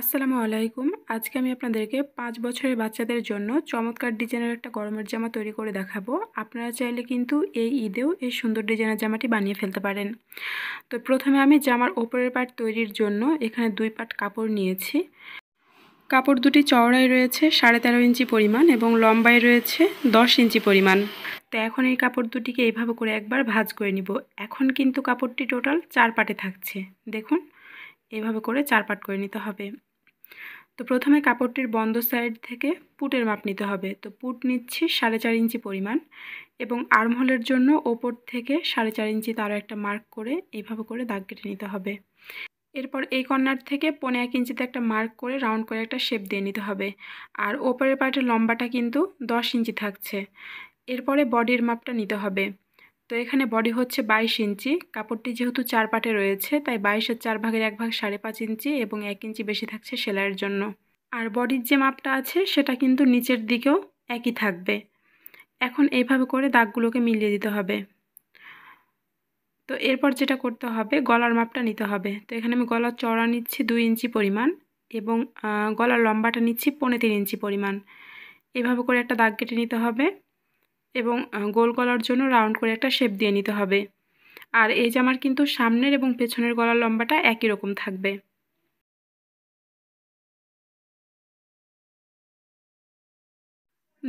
আসসালামু আলাইকুম আজকে আমি আপনাদেরকে পাঁচ বছরের বাচ্চাদের জন্য চমৎকার ডিজাইনের একটা গরমের জামা তৈরি করে দেখাবো আপনারা চাইলে কিন্তু এই ঈদেও এই সুন্দর ডিজাইনের জামাটি বানিয়ে ফেলতে পারেন তো প্রথমে আমি জামার ওপরের পাট তৈরির জন্য এখানে দুই পাট কাপড় নিয়েছি কাপড় দুটি চওড়ায় রয়েছে সাড়ে তেরো ইঞ্চি পরিমাণ এবং লম্বায় রয়েছে দশ ইঞ্চি পরিমাণ তো এখন এই কাপড় দুটিকে এইভাবে করে একবার ভাজ করে নিব এখন কিন্তু কাপড়টি টোটাল চার পাটে থাকছে দেখুন এভাবে করে চার পাট করে নিতে হবে তো প্রথমে কাপড়টির বন্ধ সাইড থেকে পুটের মাপ নিতে হবে তো পুট নিচ্ছি সাড়ে চার ইঞ্চি পরিমাণ এবং আর্মহোলের জন্য ওপর থেকে সাড়ে চার ইঞ্চি তারও একটা মার্ক করে এইভাবে করে দাগ কেটে নিতে হবে এরপর এই কর্নার থেকে পনে এক ইঞ্চিতে একটা মার্ক করে রাউন্ড করে একটা শেপ দিয়ে নিতে হবে আর ওপরের পার্টের লম্বাটা কিন্তু দশ ইঞ্চি থাকছে এরপরে বডির মাপটা নিতে হবে তো এখানে বডি হচ্ছে বাইশ ইঞ্চি কাপড়টি যেহেতু চার পাটে রয়েছে তাই বাইশের চার ভাগের এক ভাগ সাড়ে পাঁচ ইঞ্চি এবং এক ইঞ্চি বেশি থাকছে সেলাইয়ের জন্য আর বডির যে মাপটা আছে সেটা কিন্তু নিচের দিকেও একই থাকবে এখন এইভাবে করে দাগগুলোকে মিলিয়ে দিতে হবে তো এরপর যেটা করতে হবে গলার মাপটা নিতে হবে তো এখানে আমি গলার চড়া নিচ্ছি দুই ইঞ্চি পরিমাণ এবং গলার লম্বাটা নিচ্ছি পনেরো তিন ইঞ্চি পরিমাণ এভাবে করে একটা দাগ কেটে নিতে হবে এবং গোল গলার জন্য রাউন্ড করে একটা শেপ দিয়ে নিতে হবে আর এই জামার কিন্তু সামনের এবং পেছনের গলার লম্বাটা একই রকম থাকবে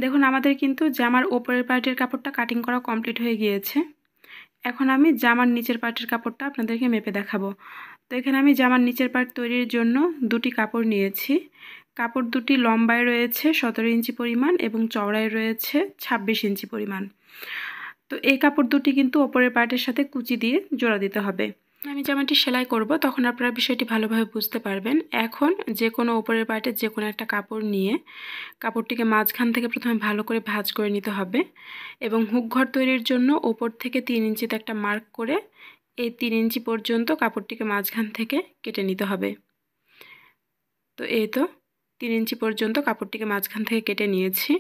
দেখুন আমাদের কিন্তু জামার ওপরের পার্টের কাপড়টা কাটিং করা কমপ্লিট হয়ে গিয়েছে এখন আমি জামার নিচের পার্টের কাপড়টা আপনাদেরকে মেপে দেখাবো তো এখানে আমি জামার নিচের পার্ট তৈরির জন্য দুটি কাপড় নিয়েছি কাপড় দুটি লম্বায় রয়েছে সতেরো ইঞ্চি পরিমাণ এবং চওড়ায় রয়েছে ২৬ ইঞ্চি পরিমাণ তো এই কাপড় দুটি কিন্তু ওপরের পার্টের সাথে কুচি দিয়ে জোড়া দিতে হবে আমি জামাটি সেলাই করব তখন আপনারা বিষয়টি ভালোভাবে বুঝতে পারবেন এখন যে কোনো ওপরের পার্টে যে কোনো একটা কাপড় নিয়ে কাপড়টিকে মাঝখান থেকে প্রথমে ভালো করে ভাজ করে নিতে হবে এবং হুক ঘর তৈরির জন্য ওপর থেকে তিন ইঞ্চিতে একটা মার্ক করে এই তিন ইঞ্চি পর্যন্ত কাপড়টিকে মাঝখান থেকে কেটে নিতে হবে তো এই তো তিন ইঞ্চি পর্যন্ত কাপড়টিকে মাঝখান থেকে কেটে নিয়েছি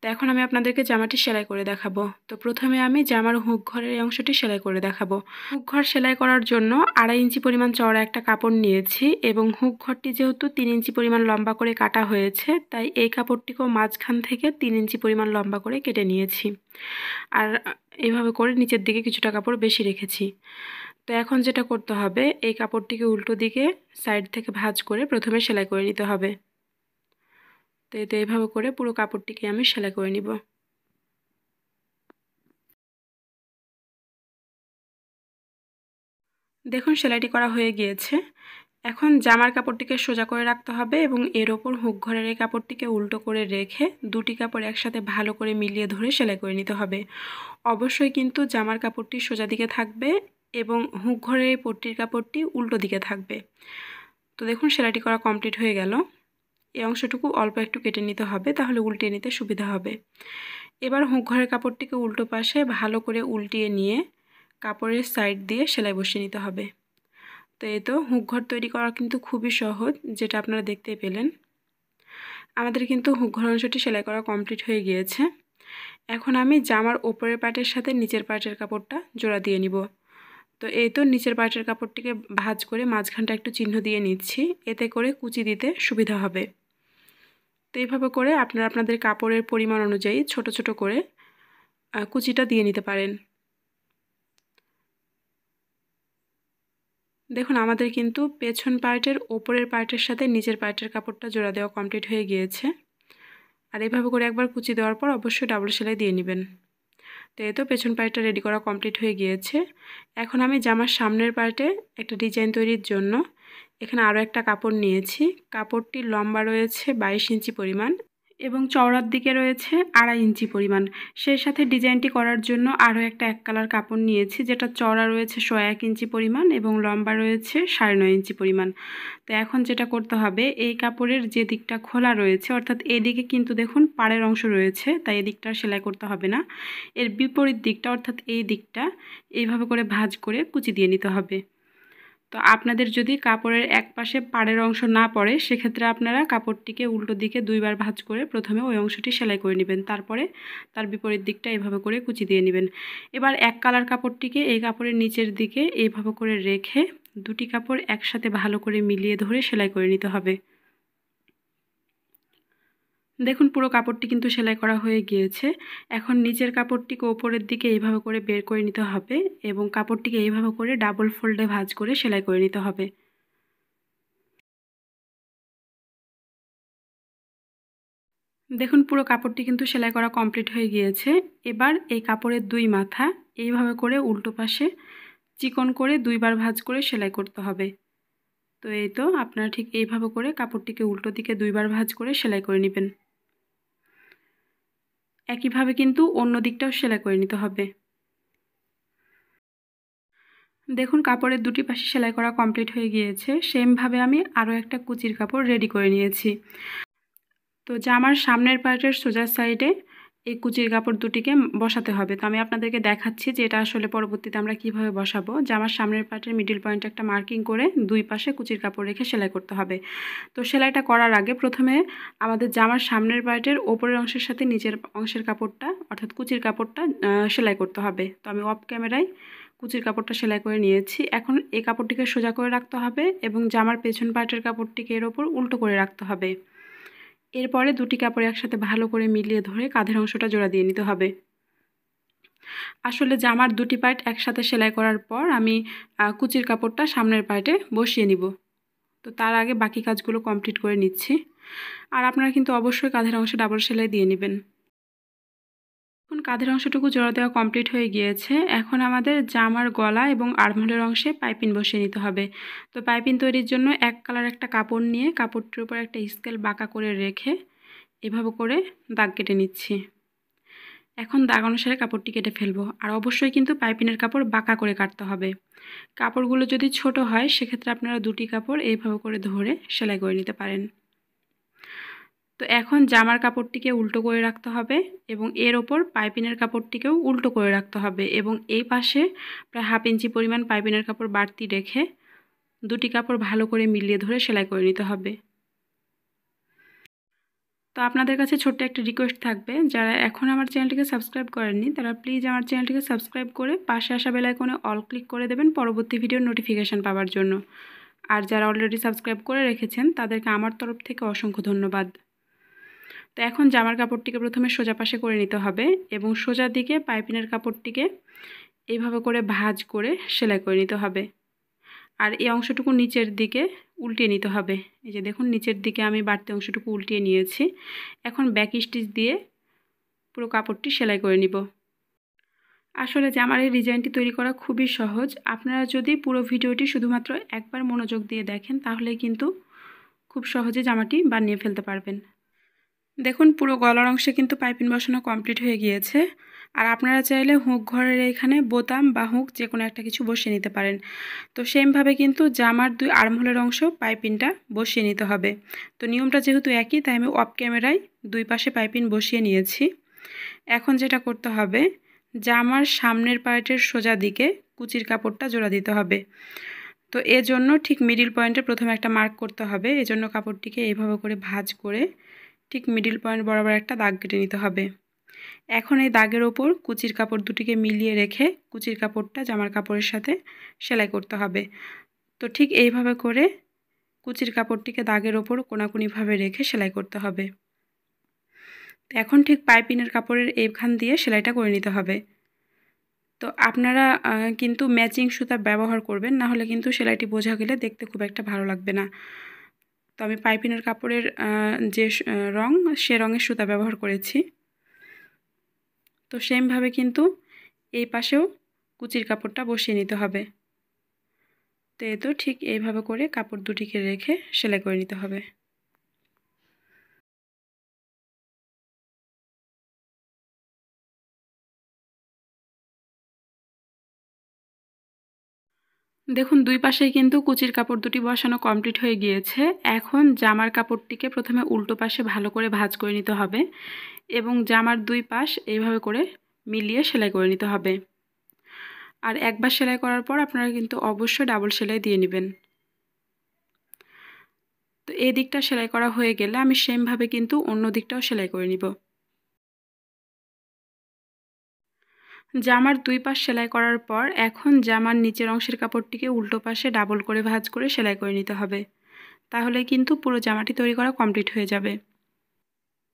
তো এখন আমি আপনাদেরকে জামাটি সেলাই করে দেখাবো তো প্রথমে আমি জামার হুক ঘরের এই অংশটি সেলাই করে দেখাবো হুক ঘর সেলাই করার জন্য আড়াই ইঞ্চি পরিমাণ চওড়া একটা কাপড় নিয়েছি এবং হুক ঘরটি যেহেতু তিন ইঞ্চি পরিমাণ লম্বা করে কাটা হয়েছে তাই এই কাপড়টিকেও মাঝখান থেকে তিন ইঞ্চি পরিমাণ লম্বা করে কেটে নিয়েছি আর এভাবে করে নিচের দিকে কিছুটা কাপড় বেশি রেখেছি তো এখন যেটা করতে হবে এই কাপড়টিকে উল্টো দিকে সাইড থেকে ভাঁজ করে প্রথমে সেলাই করে নিতে হবে তো এতে এইভাবে করে পুরো কাপড়টিকে আমি সেলাই করে নিব দেখুন সেলাইটি করা হয়ে গিয়েছে এখন জামার কাপড়টিকে সোজা করে রাখতে হবে এবং এর ওপর হুক ঘরের এই কাপড়টিকে উল্টো করে রেখে দুটি কাপড় একসাথে ভালো করে মিলিয়ে ধরে সেলাই করে নিতে হবে অবশ্যই কিন্তু জামার কাপড়টি সোজা দিকে থাকবে এবং হুক ঘরের পট্টির কাপড়টি উল্টো দিকে থাকবে তো দেখুন সেলাইটি করা কমপ্লিট হয়ে গেল এই অংশটুকু অল্প একটু কেটে নিতে হবে তাহলে উল্টে নিতে সুবিধা হবে এবার হুক ঘরের কাপড়টিকে উল্টো পাশে ভালো করে উল্টিয়ে নিয়ে কাপড়ের সাইড দিয়ে সেলাই বসিয়ে নিতে হবে তো এ তো ঘর তৈরি করা কিন্তু খুবই সহজ যেটা আপনারা দেখতে পেলেন আমাদের কিন্তু ঘর অংশটি সেলাই করা কমপ্লিট হয়ে গিয়েছে এখন আমি জামার ওপরের পাটের সাথে নিচের পাটের কাপড়টা জোড়া দিয়ে নিব তো এই তো নিচের পাটের কাপড়টিকে ভাজ করে মাঝখানটা একটু চিহ্ন দিয়ে নিচ্ছি এতে করে কুচি দিতে সুবিধা হবে তো এইভাবে করে আপনারা আপনাদের কাপড়ের পরিমাণ অনুযায়ী ছোট ছোট করে কুচিটা দিয়ে নিতে পারেন দেখুন আমাদের কিন্তু পেছন পার্টের ওপরের পার্টের সাথে নিচের পার্টের কাপড়টা জোড়া দেওয়া কমপ্লিট হয়ে গিয়েছে আর এইভাবে করে একবার কুচি দেওয়ার পর অবশ্যই ডাবল সেলাই দিয়ে নেবেন তো এই তো পেছন পার্টটা রেডি করা কমপ্লিট হয়ে গিয়েছে এখন আমি জামার সামনের পার্টে একটা ডিজাইন তৈরির জন্য এখানে আরও একটা কাপড় নিয়েছি কাপড়টি লম্বা রয়েছে বাইশ ইঞ্চি পরিমাণ এবং চওড়ার দিকে রয়েছে আড়াই ইঞ্চি পরিমাণ সেই সাথে ডিজাইনটি করার জন্য আরও একটা এক কালার কাপড় নিয়েছি যেটা চওড়া রয়েছে সোয়া এক ইঞ্চি পরিমাণ এবং লম্বা রয়েছে সাড়ে নয় ইঞ্চি পরিমাণ তো এখন যেটা করতে হবে এই কাপড়ের যে দিকটা খোলা রয়েছে অর্থাৎ এদিকে কিন্তু দেখুন পাড়ের অংশ রয়েছে তাই এদিকটা সেলাই করতে হবে না এর বিপরীত দিকটা অর্থাৎ এই দিকটা এইভাবে করে ভাজ করে কুচি দিয়ে নিতে হবে তো আপনাদের যদি কাপড়ের এক পাশে পাড়ের অংশ না পড়ে সেক্ষেত্রে আপনারা কাপড়টিকে উল্টো দিকে দুইবার ভাঁজ করে প্রথমে ওই অংশটি সেলাই করে নেবেন তারপরে তার বিপরীত দিকটা এভাবে করে কুচি দিয়ে নেবেন এবার এক কালার কাপড়টিকে এই কাপড়ের নিচের দিকে এইভাবে করে রেখে দুটি কাপড় একসাথে ভালো করে মিলিয়ে ধরে সেলাই করে নিতে হবে দেখুন পুরো কাপড়টি কিন্তু সেলাই করা হয়ে গিয়েছে এখন নিচের কাপড়টিকে ওপরের দিকে এইভাবে করে বের করে নিতে হবে এবং কাপড়টিকে এইভাবে করে ডাবল ফোল্ডে ভাজ করে সেলাই করে নিতে হবে দেখুন পুরো কাপড়টি কিন্তু সেলাই করা কমপ্লিট হয়ে গিয়েছে এবার এই কাপড়ের দুই মাথা এইভাবে করে উল্টো পাশে চিকন করে দুইবার ভাজ করে সেলাই করতে হবে তো এই তো আপনারা ঠিক এইভাবে করে কাপড়টিকে উল্টো দিকে দুইবার ভাজ করে সেলাই করে নেবেন একইভাবে কিন্তু অন্য দিকটাও সেলাই করে নিতে হবে দেখুন কাপড়ের দুটি পাশে সেলাই করা কমপ্লিট হয়ে গিয়েছে সেমভাবে আমি আরও একটা কুচির কাপড় রেডি করে নিয়েছি তো জামার সামনের পার্টের সোজা সাইডে এই কুচির কাপড় দুটিকে বসাতে হবে তো আমি আপনাদেরকে দেখাচ্ছি যে এটা আসলে পরবর্তীতে আমরা কিভাবে বসাবো জামার সামনের পার্টের মিডিল পয়েন্টে একটা মার্কিং করে দুই পাশে কুচির কাপড় রেখে সেলাই করতে হবে তো সেলাইটা করার আগে প্রথমে আমাদের জামার সামনের পার্টের ওপরের অংশের সাথে নিচের অংশের কাপড়টা অর্থাৎ কুচির কাপড়টা সেলাই করতে হবে তো আমি অফ ক্যামেরায় কুচির কাপড়টা সেলাই করে নিয়েছি এখন এই কাপড়টিকে সোজা করে রাখতে হবে এবং জামার পেছন পার্টের কাপড়টিকে এর ওপর উল্টো করে রাখতে হবে এরপরে দুটি কাপড় একসাথে ভালো করে মিলিয়ে ধরে কাঁধের অংশটা জোড়া দিয়ে নিতে হবে আসলে জামার দুটি পার্ট একসাথে সেলাই করার পর আমি কুচির কাপড়টা সামনের পার্টে বসিয়ে নিব তো তার আগে বাকি কাজগুলো কমপ্লিট করে নিচ্ছি আর আপনারা কিন্তু অবশ্যই কাঁধের অংশে ডাবল সেলাই দিয়ে নেবেন এখন কাঁধের অংশটুকু জোড়া দেওয়া কমপ্লিট হয়ে গিয়েছে এখন আমাদের জামার গলা এবং আর্মহোলের অংশে পাইপিন বসিয়ে নিতে হবে তো পাইপিন তৈরির জন্য এক কালার একটা কাপড় নিয়ে কাপড়টির উপর একটা স্কেল বাঁকা করে রেখে এভাবে করে দাগ কেটে নিচ্ছি এখন দাগ অনুসারে কাপড়টি কেটে ফেলবো আর অবশ্যই কিন্তু পাইপিনের কাপড় বাঁকা করে কাটতে হবে কাপড়গুলো যদি ছোট হয় সেক্ষেত্রে আপনারা দুটি কাপড় এইভাবে করে ধরে সেলাই করে নিতে পারেন তো এখন জামার কাপড়টিকে উল্টো করে রাখতে হবে এবং এর ওপর পাইপিনের কাপড়টিকেও উল্টো করে রাখতে হবে এবং এই পাশে প্রায় হাফ ইঞ্চি পরিমাণ পাইপিনের কাপড় বাড়তি রেখে দুটি কাপড় ভালো করে মিলিয়ে ধরে সেলাই করে নিতে হবে তো আপনাদের কাছে ছোট্ট একটা রিকোয়েস্ট থাকবে যারা এখন আমার চ্যানেলটিকে সাবস্ক্রাইব করেননি তারা প্লিজ আমার চ্যানেলটিকে সাবস্ক্রাইব করে পাশে আসা বেলাইকনে অল ক্লিক করে দেবেন পরবর্তী ভিডিওর নোটিফিকেশান পাওয়ার জন্য আর যারা অলরেডি সাবস্ক্রাইব করে রেখেছেন তাদেরকে আমার তরফ থেকে অসংখ্য ধন্যবাদ তো এখন জামার কাপড়টিকে প্রথমে সোজা পাশে করে নিতে হবে এবং সোজা দিকে পাইপিনের কাপড়টিকে এইভাবে করে ভাজ করে সেলাই করে নিতে হবে আর এই অংশটুকু নিচের দিকে উল্টিয়ে নিতে হবে এই যে দেখুন নিচের দিকে আমি বাড়তি অংশটুকু উল্টিয়ে নিয়েছি এখন ব্যাক স্টিচ দিয়ে পুরো কাপড়টি সেলাই করে নিব আসলে জামার এই ডিজাইনটি তৈরি করা খুবই সহজ আপনারা যদি পুরো ভিডিওটি শুধুমাত্র একবার মনোযোগ দিয়ে দেখেন তাহলে কিন্তু খুব সহজে জামাটি বানিয়ে ফেলতে পারবেন দেখুন পুরো গলার অংশে কিন্তু পাইপিং বসানো কমপ্লিট হয়ে গিয়েছে আর আপনারা চাইলে হুক ঘরের এইখানে বোতাম বা হুক যে কোনো একটা কিছু বসিয়ে নিতে পারেন তো সেমভাবে কিন্তু জামার দুই আর্মহোলের অংশ পাইপিনটা বসিয়ে নিতে হবে তো নিয়মটা যেহেতু একই তাই আমি অফ ক্যামেরায় দুই পাশে পাইপিন বসিয়ে নিয়েছি এখন যেটা করতে হবে জামার সামনের পার্টের সোজা দিকে কুচির কাপড়টা জোড়া দিতে হবে তো এজন্য ঠিক মিডিল পয়েন্টে প্রথমে একটা মার্ক করতে হবে এজন্য কাপড়টিকে এইভাবে করে ভাজ করে ঠিক মিডিল পয়েন্ট বরাবর একটা দাগ কেটে নিতে হবে এখন এই দাগের ওপর কুচির কাপড় দুটিকে মিলিয়ে রেখে কুচির কাপড়টা জামার কাপড়ের সাথে সেলাই করতে হবে তো ঠিক এইভাবে করে কুচির কাপড়টিকে দাগের ওপর কোনাকুনিভাবে রেখে সেলাই করতে হবে তো এখন ঠিক পাইপিনের কাপড়ের এইখান দিয়ে সেলাইটা করে নিতে হবে তো আপনারা কিন্তু ম্যাচিং সুতা ব্যবহার করবেন না হলে কিন্তু সেলাইটি বোঝা গেলে দেখতে খুব একটা ভালো লাগবে না তো আমি পাইপিনের কাপড়ের যে রং সে রঙের সুতা ব্যবহার করেছি তো সেমভাবে কিন্তু এই পাশেও কুচির কাপড়টা বসিয়ে নিতে হবে তো এ তো ঠিক এইভাবে করে কাপড় দুটিকে রেখে সেলাই করে নিতে হবে দেখুন দুই পাশেই কিন্তু কুচির কাপড় দুটি বসানো কমপ্লিট হয়ে গিয়েছে এখন জামার কাপড়টিকে প্রথমে উল্টো পাশে ভালো করে ভাজ করে নিতে হবে এবং জামার দুই পাশ এইভাবে করে মিলিয়ে সেলাই করে নিতে হবে আর একবার সেলাই করার পর আপনারা কিন্তু অবশ্যই ডাবল সেলাই দিয়ে নেবেন তো এই দিকটা সেলাই করা হয়ে গেলে আমি সেমভাবে কিন্তু অন্য দিকটাও সেলাই করে নিব জামার দুই পাশ সেলাই করার পর এখন জামার নিচের অংশের কাপড়টিকে উল্টো পাশে ডাবল করে ভাজ করে সেলাই করে নিতে হবে তাহলে কিন্তু পুরো জামাটি তৈরি করা কমপ্লিট হয়ে যাবে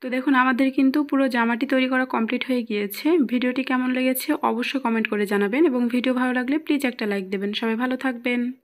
তো দেখুন আমাদের কিন্তু পুরো জামাটি তৈরি করা কমপ্লিট হয়ে গিয়েছে ভিডিওটি কেমন লেগেছে অবশ্যই কমেন্ট করে জানাবেন এবং ভিডিও ভালো লাগলে প্লিজ একটা লাইক দেবেন সবাই ভালো থাকবেন